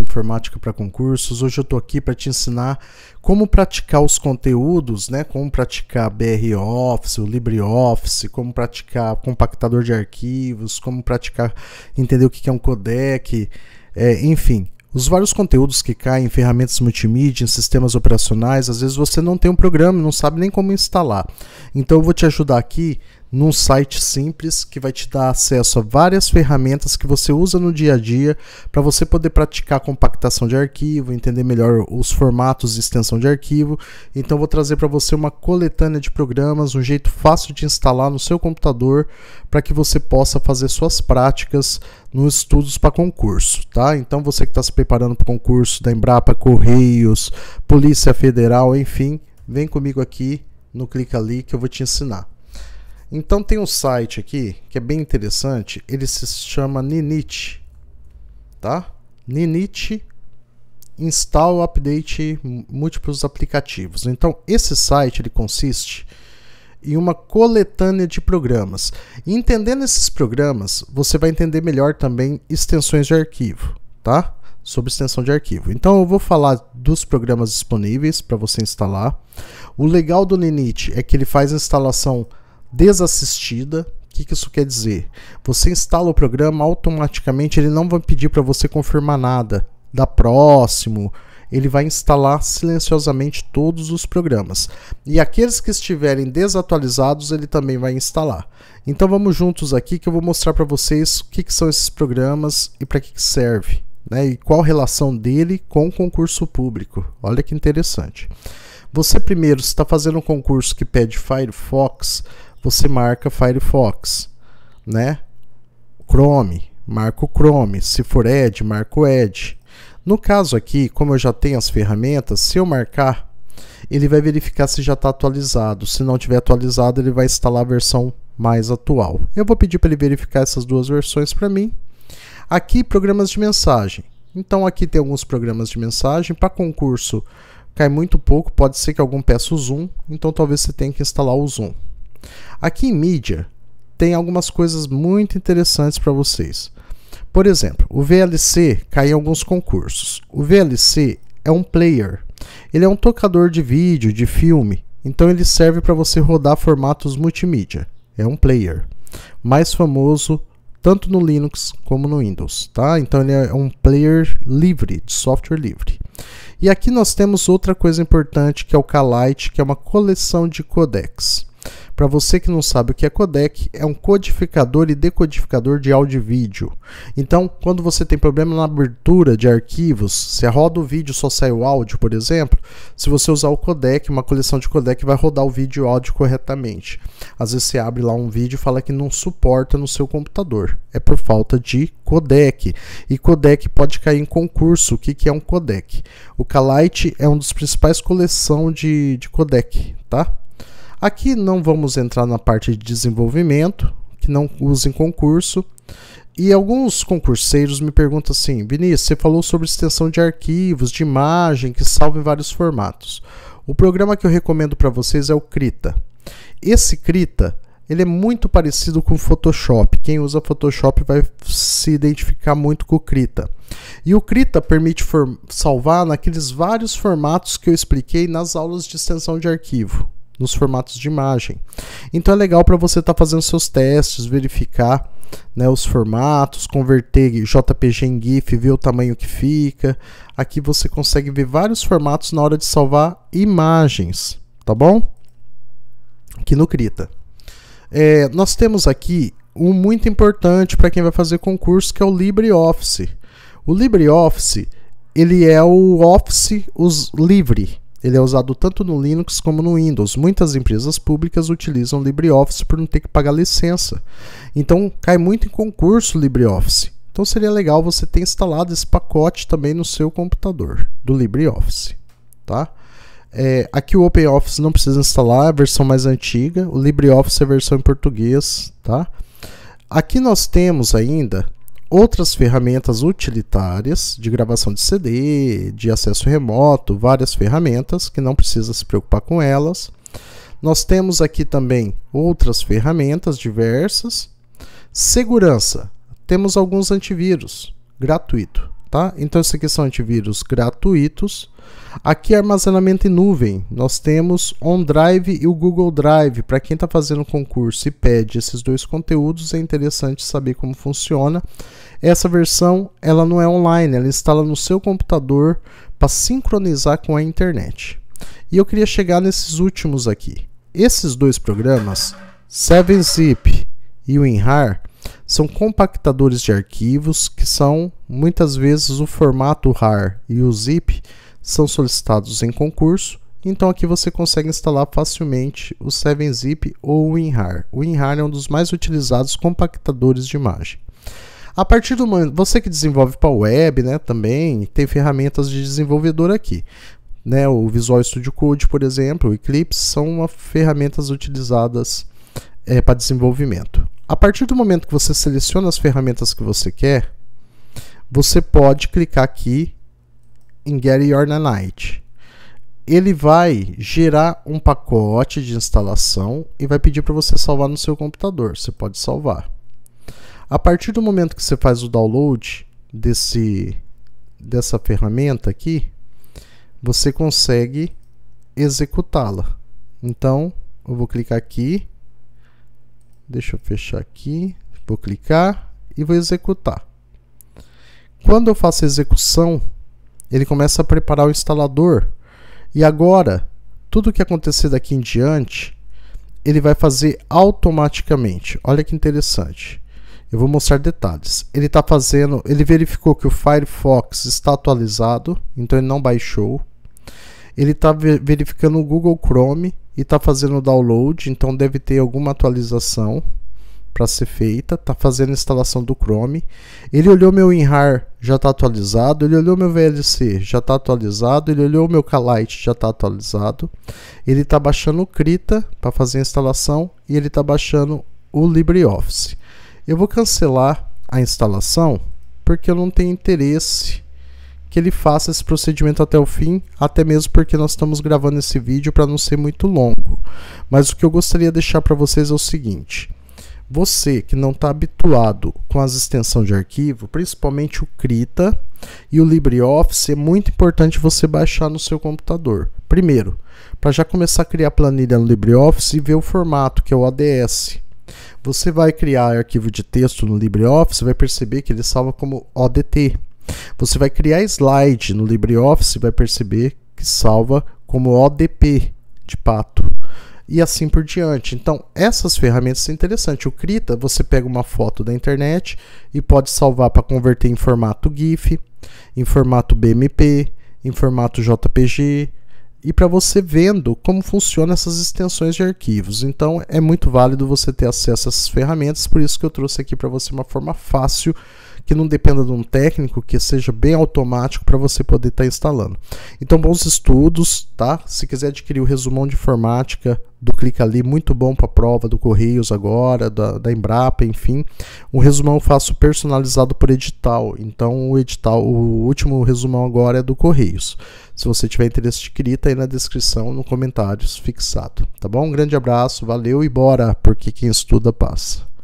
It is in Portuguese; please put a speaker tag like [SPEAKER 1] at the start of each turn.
[SPEAKER 1] informática para concursos. Hoje eu estou aqui para te ensinar como praticar os conteúdos, né? Como praticar BR Office, o LibreOffice, como praticar compactador de arquivos, como praticar entender o que é um codec, é, enfim. Os vários conteúdos que caem em ferramentas multimídia, em sistemas operacionais, às vezes você não tem um programa, não sabe nem como instalar. Então eu vou te ajudar aqui num site simples que vai te dar acesso a várias ferramentas que você usa no dia a dia para você poder praticar compactação de arquivo, entender melhor os formatos de extensão de arquivo. Então vou trazer para você uma coletânea de programas, um jeito fácil de instalar no seu computador para que você possa fazer suas práticas nos estudos para concurso, tá? Então você que está se preparando para o concurso da Embrapa, Correios, Polícia Federal, enfim, vem comigo aqui no clica ali que eu vou te ensinar. Então tem um site aqui que é bem interessante, ele se chama Ninit, tá? Ninit install update múltiplos aplicativos. Então esse site ele consiste em uma coletânea de programas. entendendo esses programas, você vai entender melhor também extensões de arquivo, tá? Sobre extensão de arquivo. Então eu vou falar dos programas disponíveis para você instalar. O legal do Ninit é que ele faz instalação desassistida. O que, que isso quer dizer? Você instala o programa automaticamente, ele não vai pedir para você confirmar nada. Da próximo, ele vai instalar silenciosamente todos os programas. E aqueles que estiverem desatualizados, ele também vai instalar. Então vamos juntos aqui que eu vou mostrar para vocês o que, que, são esses programas e para que, que, serve. Né, e qual relação dele com o concurso público. Olha que interessante. Você primeiro está fazendo um concurso que pede Firefox, você marca Firefox, né? Chrome, marca o Chrome. Se for Edge, marca o Edge. No caso aqui, como eu já tenho as ferramentas, se eu marcar, ele vai verificar se já está atualizado. Se não tiver atualizado, ele vai instalar a versão mais atual. Eu vou pedir para ele verificar essas duas versões para mim. Aqui, programas de mensagem. Então, aqui tem alguns programas de mensagem. Para concurso, cai muito pouco. Pode ser que algum peça o Zoom. Então, talvez você tenha que instalar o Zoom. Aqui em mídia tem algumas coisas muito interessantes para vocês. Por exemplo, o VLC cai em alguns concursos. O VLC é um player. Ele é um tocador de vídeo, de filme, então ele serve para você rodar formatos multimídia. É um player mais famoso tanto no Linux como no Windows, tá? Então ele é um player livre, de software livre. E aqui nós temos outra coisa importante que é o Kalite, que é uma coleção de codecs. Para você que não sabe o que é codec, é um codificador e decodificador de áudio e vídeo. Então, quando você tem problema na abertura de arquivos, se roda o vídeo só sai o áudio, por exemplo, se você usar o codec, uma coleção de codec vai rodar o vídeo e o áudio corretamente. Às vezes você abre lá um vídeo e fala que não suporta no seu computador. É por falta de codec. E codec pode cair em concurso. O que, que é um codec? O Calite é um dos principais coleção de, de codec, tá? Aqui não vamos entrar na parte de desenvolvimento, que não usem concurso. E alguns concurseiros me perguntam assim: Vinícius, você falou sobre extensão de arquivos, de imagem, que salva em vários formatos. O programa que eu recomendo para vocês é o Krita. Esse Krita ele é muito parecido com o Photoshop. Quem usa Photoshop vai se identificar muito com o Krita. E o Krita permite salvar naqueles vários formatos que eu expliquei nas aulas de extensão de arquivo nos formatos de imagem. Então é legal para você estar tá fazendo seus testes, verificar né, os formatos, converter JPG em GIF, ver o tamanho que fica. Aqui você consegue ver vários formatos na hora de salvar imagens, tá bom? Aqui no Krita. É, nós temos aqui um muito importante para quem vai fazer concurso, que é o LibreOffice. O LibreOffice, ele é o Office os livre, ele é usado tanto no Linux como no Windows. Muitas empresas públicas utilizam LibreOffice por não ter que pagar licença. Então cai muito em concurso LibreOffice. Então seria legal você ter instalado esse pacote também no seu computador do LibreOffice, tá? É, aqui o OpenOffice não precisa instalar, é a versão mais antiga. O LibreOffice é a versão em português, tá? Aqui nós temos ainda outras ferramentas utilitárias de gravação de CD, de acesso remoto, várias ferramentas que não precisa se preocupar com elas. Nós temos aqui também outras ferramentas diversas. Segurança. Temos alguns antivírus gratuito. Tá? Então, esses aqui são antivírus gratuitos. Aqui, é armazenamento em nuvem. Nós temos OneDrive e o Google Drive. Para quem está fazendo concurso e pede esses dois conteúdos, é interessante saber como funciona. Essa versão ela não é online, ela instala no seu computador para sincronizar com a internet. E eu queria chegar nesses últimos aqui. Esses dois programas, 7-Zip e WinRAR, são compactadores de arquivos que são Muitas vezes o formato RAR e o ZIP são solicitados em concurso, então aqui você consegue instalar facilmente o 7-Zip ou o WinRAR. O WinRAR é um dos mais utilizados compactadores de imagem. A partir do momento, você que desenvolve para web, né, também tem ferramentas de desenvolvedor aqui. Né, o Visual Studio Code, por exemplo, o Eclipse são ferramentas utilizadas é, para desenvolvimento. A partir do momento que você seleciona as ferramentas que você quer, você pode clicar aqui em Get Your Ele vai gerar um pacote de instalação e vai pedir para você salvar no seu computador. Você pode salvar. A partir do momento que você faz o download desse, dessa ferramenta aqui, você consegue executá-la. Então, eu vou clicar aqui. Deixa eu fechar aqui. Vou clicar e vou executar. Quando eu faço a execução, ele começa a preparar o instalador. E agora, tudo que acontecer daqui em diante, ele vai fazer automaticamente. Olha que interessante. Eu vou mostrar detalhes. Ele está fazendo, ele verificou que o Firefox está atualizado, então ele não baixou. Ele está verificando o Google Chrome e está fazendo o download, então deve ter alguma atualização para ser feita, tá fazendo a instalação do Chrome. Ele olhou meu WinRAR, já está atualizado. Ele olhou meu VLC, já está atualizado. Ele olhou meu Kalite já está atualizado. Ele está baixando o Krita para fazer a instalação e ele está baixando o LibreOffice. Eu vou cancelar a instalação porque eu não tenho interesse que ele faça esse procedimento até o fim, até mesmo porque nós estamos gravando esse vídeo para não ser muito longo. Mas o que eu gostaria de deixar para vocês é o seguinte: você que não está habituado com as extensões de arquivo, principalmente o Krita e o LibreOffice, é muito importante você baixar no seu computador. Primeiro, para já começar a criar planilha no LibreOffice e ver o formato, que é o ADS. Você vai criar arquivo de texto no LibreOffice, vai perceber que ele salva como ODT. Você vai criar slide no LibreOffice, vai perceber que salva como ODP de pato e assim por diante. Então, essas ferramentas são interessantes. O Krita, você pega uma foto da internet e pode salvar para converter em formato GIF, em formato BMP, em formato JPG e para você vendo como funcionam essas extensões de arquivos. Então, é muito válido você ter acesso a essas ferramentas, por isso que eu trouxe aqui para você uma forma fácil que não dependa de um técnico, que seja bem automático para você poder estar tá instalando. Então, bons estudos, tá? Se quiser adquirir o resumão de informática do Clica Ali, muito bom para a prova do Correios agora, da, da Embrapa, enfim. O resumão eu faço personalizado por edital, então o edital, o último resumão agora é do Correios. Se você tiver interesse de adquirir, tá aí na descrição, no comentários fixado, tá bom? Um grande abraço, valeu e bora, porque quem estuda passa.